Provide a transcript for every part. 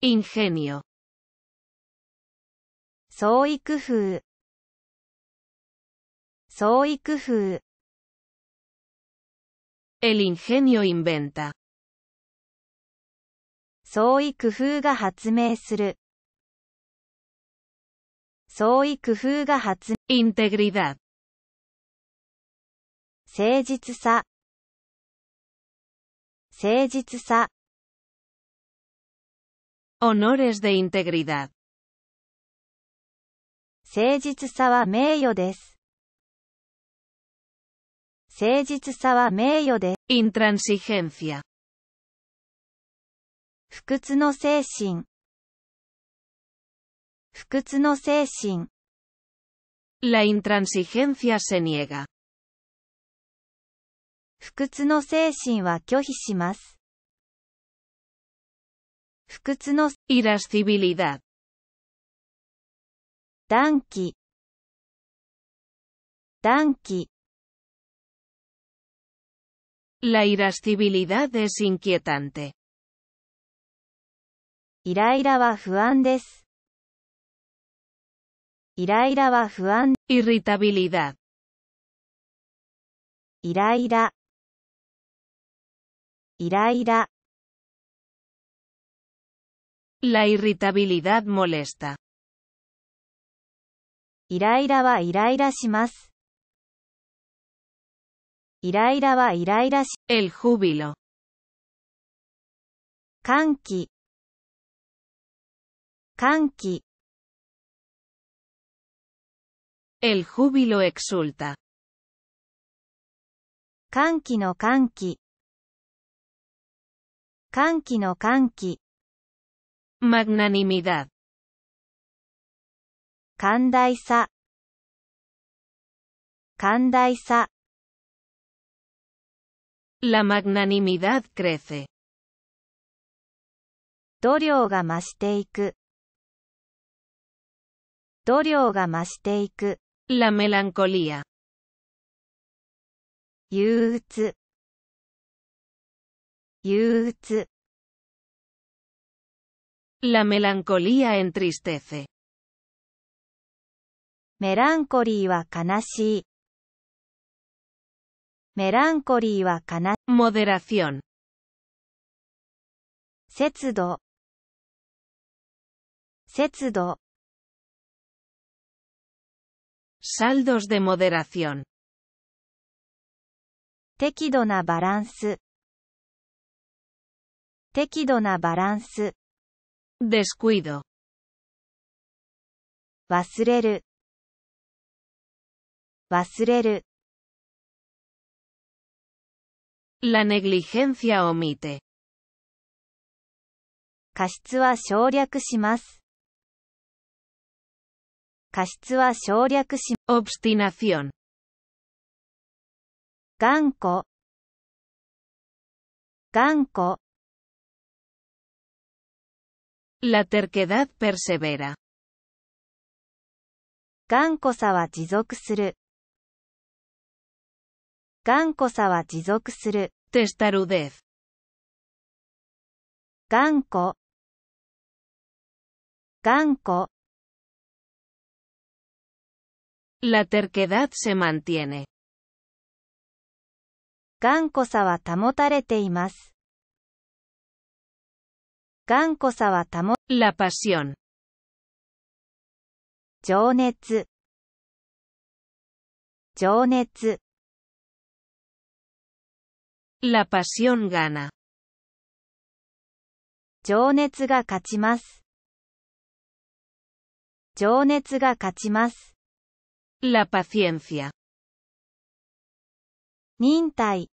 Ingenio. 創意工夫創意工夫 El ingenio inventa. 創意工夫が発明する創意工夫が発 Integridad. 誠実さ誠実さ Honores de integridad. 誠実さは名誉です。誠実さは名誉です。intransigencia。不屈の精神。不屈の精神。La intransigencia se niega. 不屈の精神は拒否します。irascibilidad. Tanki. Tanki. La irascibilidad es inquietante. Iraira va fuan Irritabilidad. Iraira. Iraira. La irritabilidad molesta. Iraira wa iraira shimasu. Iraira wa iraira El júbilo. Kanki. Kanki. El júbilo exulta. Kanki no kanki. Kanki no kanki. Magnanimidad. 寛大さ、寛大さ。La magnanimidad crece. 度量が増していく。度量が増していく。La melancolía. 憂鬱。憂鬱。La melancolía entristece. Melancolía wa kanashii. Moderación. Setsudo. Setsudo. Saldos de moderación. tequido na balance. Tekido na balance. descuido 忘れる忘れる La negligencia omite 過失は省略します過失は省略し obstinación 頑固頑固 La terquedad persevera. Gankosa wa jizoku suru. Gankosa jizoku suru. Testarudez. Ganko. Ganko. La terquedad se mantiene. Gankosa wa imasu. 頑固さは保 La pasión. 情熱情熱 La pasión gana. 情熱が勝ちます情熱が勝ちます La paciencia. 忍耐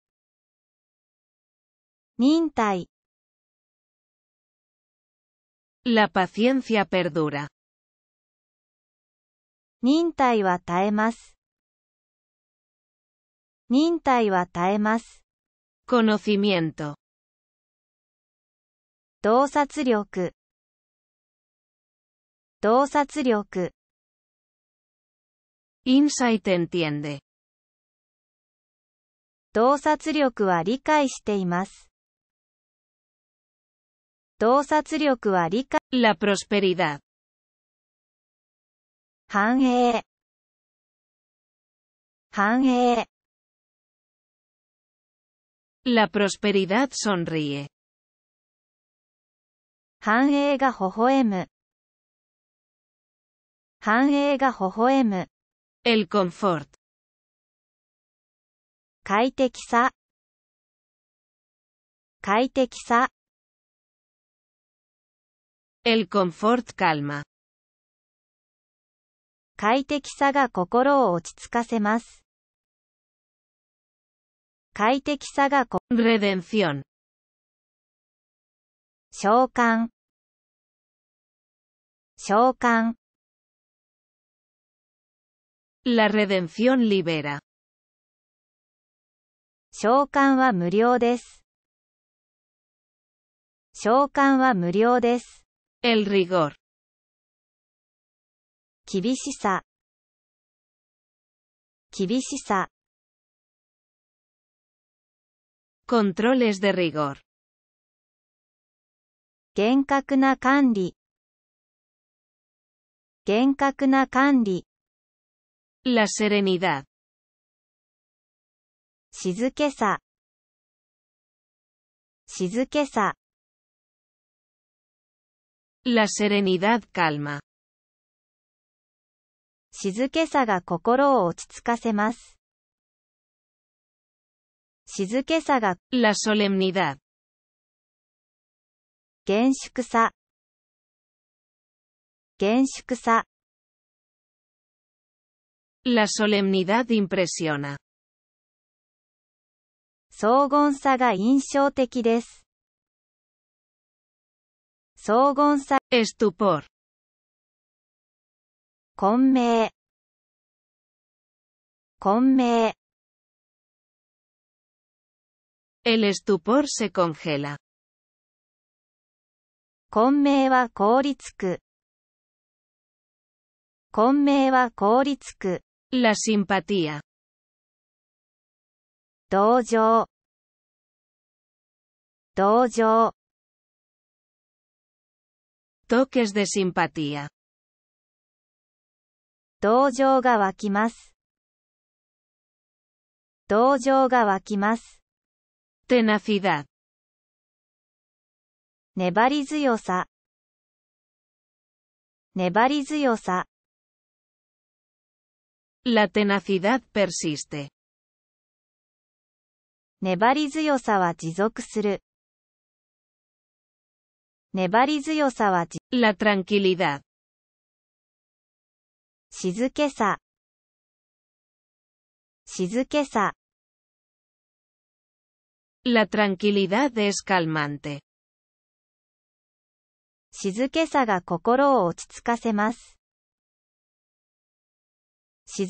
忍耐 La paciencia perdura. 忍耐は耐えます。忍耐は耐えます。conocimiento 洞察力洞察力 insight entiende 洞察力は理解しています。洞察力は理解。La prosperidad. 繁栄。繁栄。La prosperidad sonríe. 繁栄が微笑む。繁栄が微笑む。El confort. 快適さ。快適さ。El confort calma. 快適さが心を落ち着かせます。快適さがこ、redención。召喚。召喚。La redención libera. 召喚は無料です。召喚は無料です。El rigor. Kibishisa. Kibishisa. Controles de rigor. Genkakuna kanri. kanri. La serenidad. Shizukesa. Shizukesa. La serenidad calma. 静けさが心を落ち着かせます。静けさが La solemnidad. 厳粛さ厳粛さ La solemnidad impresiona. 荘厳さが印象的です。荘厳さ、estupor。混迷、混迷。El estupor se congela. 混迷は凍りつく。混迷は凍りつく。La simpatía. 同情。同情。Toques de simpatía. 同情が湧きます。同情が湧きます。tenacidad。粘り強さ。粘り強さ。La tenacidad persiste. 粘り強さは持続する。粘り強さは La tranquilidad. 静けさ静けさ La tranquilidad es calmante. 静けさが心を落ち着かせます。静